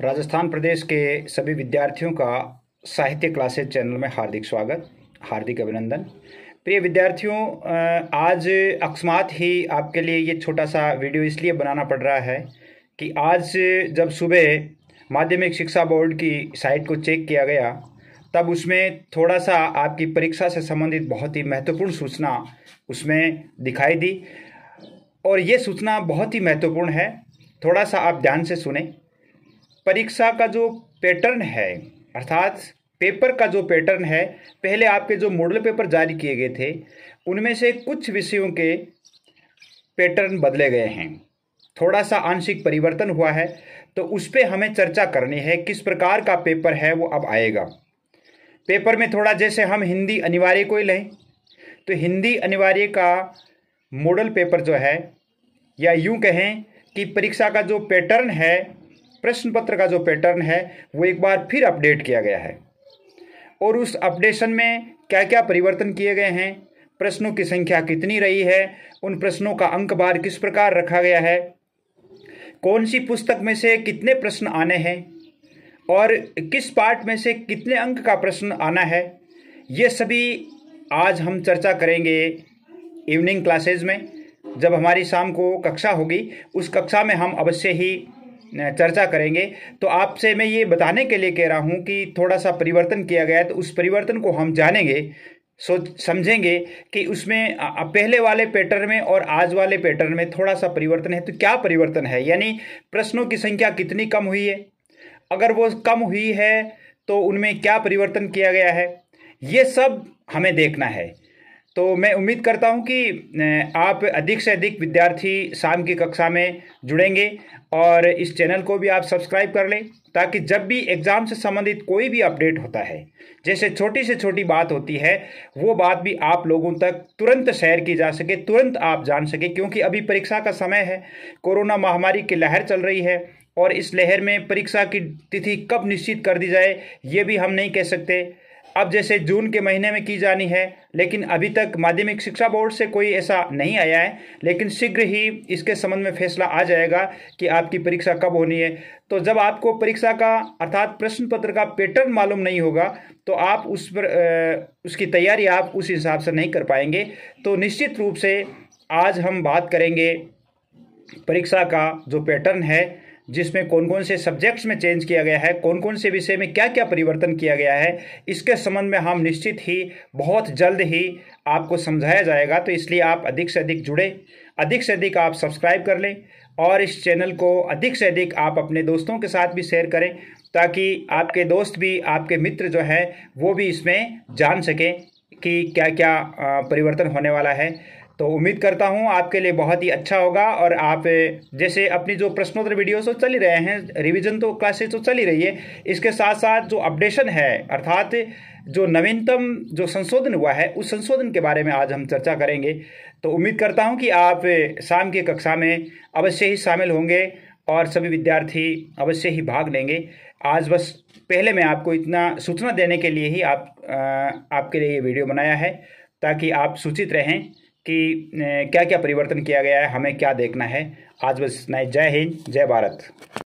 राजस्थान प्रदेश के सभी विद्यार्थियों का साहित्य क्लासेज चैनल में हार्दिक स्वागत हार्दिक अभिनंदन प्रिय तो विद्यार्थियों आज अकस्मात ही आपके लिए ये छोटा सा वीडियो इसलिए बनाना पड़ रहा है कि आज जब सुबह माध्यमिक शिक्षा बोर्ड की साइट को चेक किया गया तब उसमें थोड़ा सा आपकी परीक्षा से संबंधित बहुत ही महत्वपूर्ण सूचना उसमें दिखाई दी और ये सूचना बहुत ही महत्वपूर्ण है थोड़ा सा आप ध्यान से सुने परीक्षा का जो पैटर्न है अर्थात पेपर का जो पैटर्न है पहले आपके जो मॉडल पेपर जारी किए गए थे उनमें से कुछ विषयों के पैटर्न बदले गए हैं थोड़ा सा आंशिक परिवर्तन हुआ है तो उस पर हमें चर्चा करनी है किस प्रकार का पेपर है वो अब आएगा पेपर में थोड़ा जैसे हम हिंदी अनिवार्य को ही लें तो हिंदी अनिवार्य का मॉडल पेपर जो है या यूं कहें कि परीक्षा का जो पैटर्न है प्रश्न पत्र का जो पैटर्न है वो एक बार फिर अपडेट किया गया है और उस अपडेशन में क्या क्या परिवर्तन किए गए हैं प्रश्नों की संख्या कितनी रही है उन प्रश्नों का अंक बार किस प्रकार रखा गया है कौन सी पुस्तक में से कितने प्रश्न आने हैं और किस पार्ट में से कितने अंक का प्रश्न आना है ये सभी आज हम चर्चा करेंगे इवनिंग क्लासेज में जब हमारी शाम को कक्षा होगी उस कक्षा में हम अवश्य ही चर्चा करेंगे तो आपसे मैं ये बताने के लिए कह रहा हूँ कि थोड़ा सा परिवर्तन किया गया है तो उस परिवर्तन को हम जानेंगे सोच समझेंगे कि उसमें पहले वाले पैटर्न में और आज वाले पैटर्न में थोड़ा सा परिवर्तन है तो क्या परिवर्तन है यानी प्रश्नों की संख्या कितनी कम हुई है अगर वो कम हुई है तो उनमें क्या परिवर्तन किया गया है ये सब हमें देखना है तो मैं उम्मीद करता हूं कि आप अधिक से अधिक विद्यार्थी शाम की कक्षा में जुड़ेंगे और इस चैनल को भी आप सब्सक्राइब कर लें ताकि जब भी एग्ज़ाम से संबंधित कोई भी अपडेट होता है जैसे छोटी से छोटी बात होती है वो बात भी आप लोगों तक तुरंत शेयर की जा सके तुरंत आप जान सके क्योंकि अभी परीक्षा का समय है कोरोना महामारी की लहर चल रही है और इस लहर में परीक्षा की तिथि कब निश्चित कर दी जाए ये भी हम नहीं कह सकते अब जैसे जून के महीने में की जानी है लेकिन अभी तक माध्यमिक शिक्षा बोर्ड से कोई ऐसा नहीं आया है लेकिन शीघ्र ही इसके संबंध में फैसला आ जाएगा कि आपकी परीक्षा कब होनी है तो जब आपको परीक्षा का अर्थात प्रश्न पत्र का पैटर्न मालूम नहीं होगा तो आप उस पर उसकी तैयारी आप उस हिसाब से नहीं कर पाएंगे तो निश्चित रूप से आज हम बात करेंगे परीक्षा का जो पैटर्न है जिसमें कौन कौन से सब्जेक्ट्स में चेंज किया गया है कौन कौन से विषय में क्या क्या परिवर्तन किया गया है इसके संबंध में हम निश्चित ही बहुत जल्द ही आपको समझाया जाएगा तो इसलिए आप अधिक से अधिक जुड़े अधिक से अधिक आप सब्सक्राइब कर लें और इस चैनल को अधिक से अधिक आप अपने दोस्तों के साथ भी शेयर करें ताकि आपके दोस्त भी आपके मित्र जो है वो भी इसमें जान सकें कि क्या क्या परिवर्तन होने वाला है तो उम्मीद करता हूँ आपके लिए बहुत ही अच्छा होगा और आप जैसे अपनी जो प्रश्नोत्तर वीडियोस तो चल ही रहे हैं रिवीजन तो क्लासेस तो चल ही रही है इसके साथ साथ जो अपडेशन है अर्थात जो नवीनतम जो संशोधन हुआ है उस संशोधन के बारे में आज हम चर्चा करेंगे तो उम्मीद करता हूँ कि आप शाम की कक्षा में अवश्य ही शामिल होंगे और सभी विद्यार्थी अवश्य ही भाग लेंगे आज बस पहले मैं आपको इतना सूचना देने के लिए ही आप आ, आपके लिए ये वीडियो बनाया है ताकि आप सूचित रहें कि क्या क्या परिवर्तन किया गया है हमें क्या देखना है आज बस इतना जय हिंद जय भारत